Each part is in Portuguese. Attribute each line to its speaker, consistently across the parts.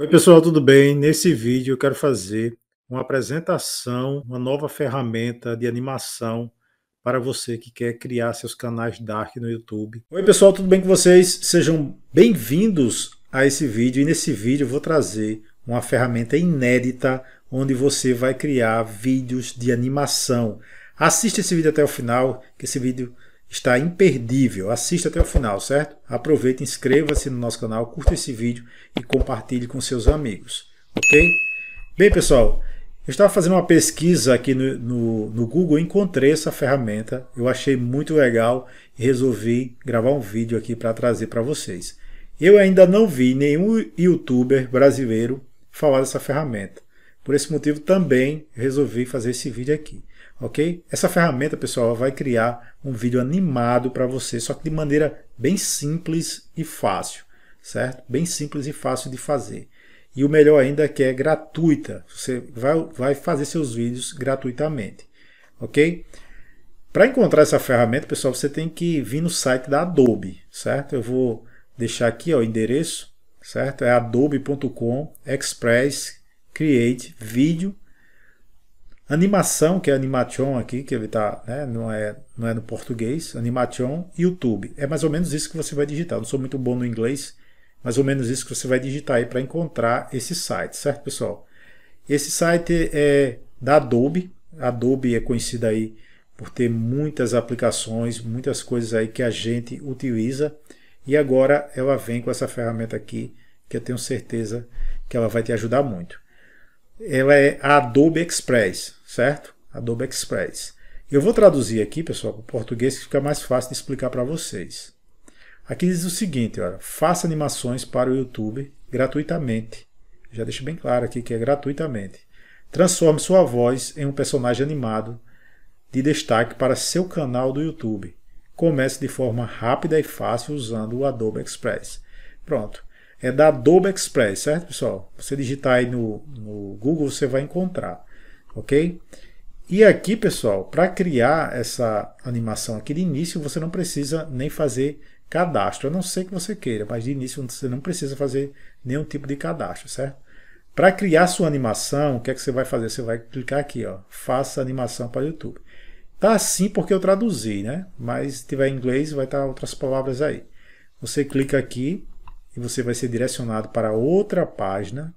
Speaker 1: Oi, pessoal, tudo bem? Nesse vídeo eu quero fazer uma apresentação, uma nova ferramenta de animação para você que quer criar seus canais Dark no YouTube. Oi, pessoal, tudo bem com vocês? Sejam bem-vindos a esse vídeo. E nesse vídeo eu vou trazer uma ferramenta inédita onde você vai criar vídeos de animação. Assista esse vídeo até o final, que esse vídeo está imperdível. Assista até o final, certo? Aproveita, inscreva-se no nosso canal, curta esse vídeo e compartilhe com seus amigos, ok? Bem, pessoal, eu estava fazendo uma pesquisa aqui no, no, no Google, encontrei essa ferramenta, eu achei muito legal e resolvi gravar um vídeo aqui para trazer para vocês. Eu ainda não vi nenhum youtuber brasileiro falar dessa ferramenta. Por esse motivo também resolvi fazer esse vídeo aqui ok? Essa ferramenta, pessoal, vai criar um vídeo animado para você, só que de maneira bem simples e fácil, certo? Bem simples e fácil de fazer. E o melhor ainda é que é gratuita. Você vai, vai fazer seus vídeos gratuitamente, ok? Para encontrar essa ferramenta, pessoal, você tem que vir no site da Adobe, certo? Eu vou deixar aqui ó, o endereço, certo? É adobe.com express create video Animação, que é animation aqui, que ele tá, né, não, é, não é no português, animation, YouTube. É mais ou menos isso que você vai digitar. Eu não sou muito bom no inglês, mais ou menos isso que você vai digitar aí para encontrar esse site, certo, pessoal? Esse site é da Adobe. Adobe é conhecida aí por ter muitas aplicações, muitas coisas aí que a gente utiliza. E agora ela vem com essa ferramenta aqui, que eu tenho certeza que ela vai te ajudar muito ela é a Adobe Express, certo? Adobe Express. Eu vou traduzir aqui, pessoal, para o português que fica mais fácil de explicar para vocês. Aqui diz o seguinte, olha, faça animações para o YouTube gratuitamente. Já deixo bem claro aqui que é gratuitamente. Transforme sua voz em um personagem animado de destaque para seu canal do YouTube. Comece de forma rápida e fácil usando o Adobe Express. Pronto é da Adobe Express, certo, pessoal? Você digitar aí no, no Google, você vai encontrar, ok? E aqui, pessoal, para criar essa animação aqui de início, você não precisa nem fazer cadastro, a não ser que você queira, mas de início você não precisa fazer nenhum tipo de cadastro, certo? Para criar sua animação, o que é que você vai fazer? Você vai clicar aqui, ó, faça animação para YouTube. Tá assim porque eu traduzi, né? Mas se tiver em inglês, vai estar tá outras palavras aí. Você clica aqui, e você vai ser direcionado para outra página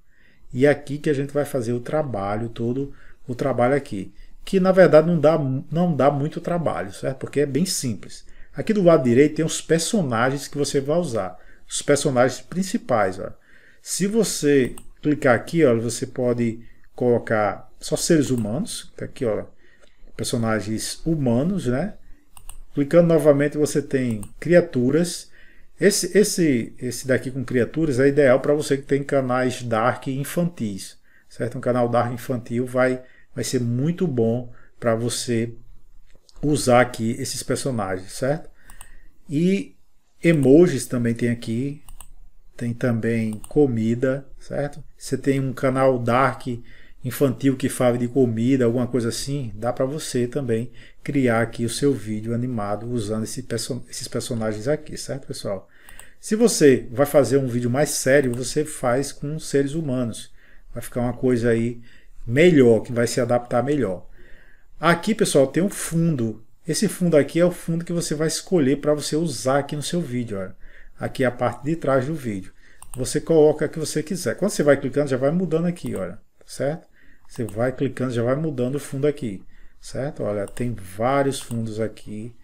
Speaker 1: e é aqui que a gente vai fazer o trabalho todo, o trabalho aqui, que na verdade não dá, não dá muito trabalho, certo? Porque é bem simples. Aqui do lado direito tem os personagens que você vai usar, os personagens principais. Ó. Se você clicar aqui, ó, você pode colocar só seres humanos, tá aqui, ó, personagens humanos, né? Clicando novamente você tem criaturas, esse, esse, esse daqui com criaturas é ideal para você que tem canais dark infantis, certo? Um canal dark infantil vai, vai ser muito bom para você usar aqui esses personagens, certo? E emojis também tem aqui, tem também comida, certo? Você tem um canal dark infantil que fala de comida, alguma coisa assim, dá para você também criar aqui o seu vídeo animado usando esse perso esses personagens aqui, certo, pessoal? Se você vai fazer um vídeo mais sério, você faz com seres humanos. Vai ficar uma coisa aí melhor, que vai se adaptar melhor. Aqui, pessoal, tem um fundo. Esse fundo aqui é o fundo que você vai escolher para você usar aqui no seu vídeo. Olha. Aqui é a parte de trás do vídeo. Você coloca o que você quiser. Quando você vai clicando, já vai mudando aqui, olha, certo? Você vai clicando, já vai mudando o fundo aqui, certo? Olha, tem vários fundos aqui.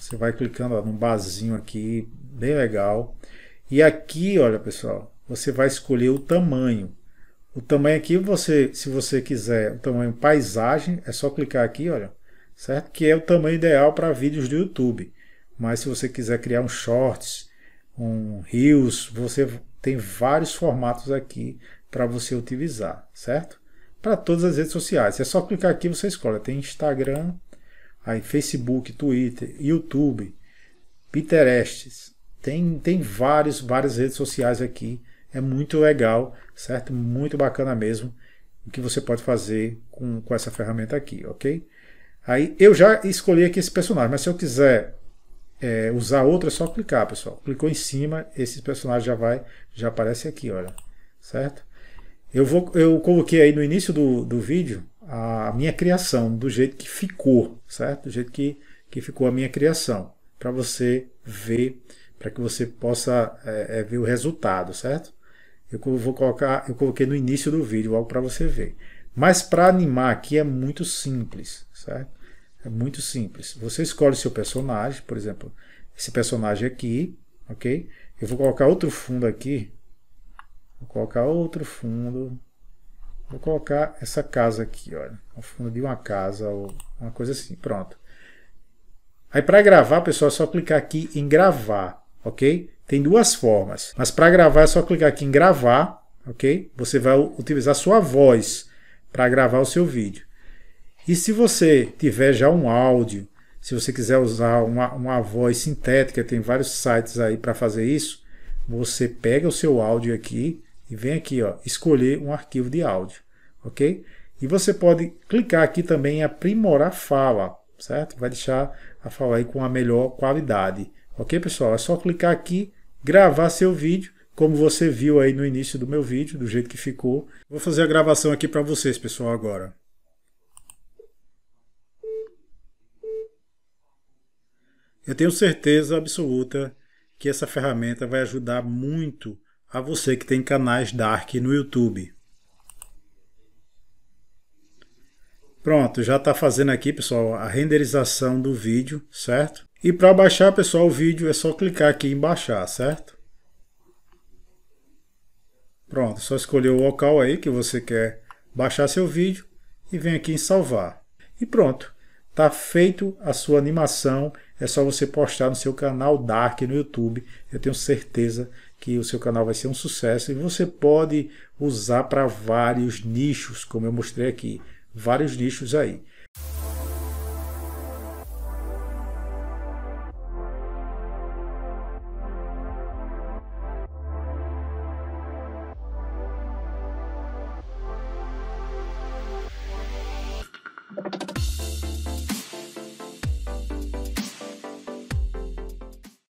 Speaker 1: Você vai clicando ó, num barzinho aqui, bem legal. E aqui, olha pessoal, você vai escolher o tamanho. O tamanho aqui, você, se você quiser o tamanho paisagem, é só clicar aqui, olha, certo? Que é o tamanho ideal para vídeos do YouTube. Mas se você quiser criar um shorts, um reels, você tem vários formatos aqui para você utilizar, certo? Para todas as redes sociais. É só clicar aqui você escolhe. Tem Instagram, aí Facebook, Twitter, YouTube, Pinterest, tem, tem vários, várias redes sociais aqui. É muito legal, certo? Muito bacana mesmo o que você pode fazer com, com essa ferramenta aqui, ok? Aí eu já escolhi aqui esse personagem, mas se eu quiser é, usar outro é só clicar, pessoal. Clicou em cima, esse personagem já vai, já aparece aqui, olha, certo? Eu, vou, eu coloquei aí no início do, do vídeo a minha criação, do jeito que ficou, certo? Do jeito que, que ficou a minha criação, para você ver para que você possa é, é, ver o resultado, certo? Eu vou colocar, eu coloquei no início do vídeo algo para você ver. Mas para animar aqui é muito simples, certo? É muito simples. Você escolhe seu personagem, por exemplo, esse personagem aqui, ok? Eu vou colocar outro fundo aqui. Vou colocar outro fundo. Vou colocar essa casa aqui, olha. O fundo de uma casa ou uma coisa assim. Pronto. Aí para gravar, pessoal, é só clicar aqui em gravar ok? Tem duas formas, mas para gravar é só clicar aqui em gravar, ok? Você vai utilizar sua voz para gravar o seu vídeo. E se você tiver já um áudio, se você quiser usar uma, uma voz sintética, tem vários sites aí para fazer isso, você pega o seu áudio aqui e vem aqui, ó, escolher um arquivo de áudio, ok? E você pode clicar aqui também em aprimorar fala, certo? Vai deixar a fala aí com a melhor qualidade. Ok, pessoal? É só clicar aqui, gravar seu vídeo, como você viu aí no início do meu vídeo, do jeito que ficou. Vou fazer a gravação aqui para vocês, pessoal, agora. Eu tenho certeza absoluta que essa ferramenta vai ajudar muito a você que tem canais Dark no YouTube. Pronto, já está fazendo aqui, pessoal, a renderização do vídeo, certo? E para baixar, pessoal, o vídeo é só clicar aqui em baixar, certo? Pronto, só escolher o local aí que você quer baixar seu vídeo e vem aqui em salvar. E pronto, está feito a sua animação, é só você postar no seu canal Dark no YouTube. Eu tenho certeza que o seu canal vai ser um sucesso e você pode usar para vários nichos, como eu mostrei aqui, vários nichos aí.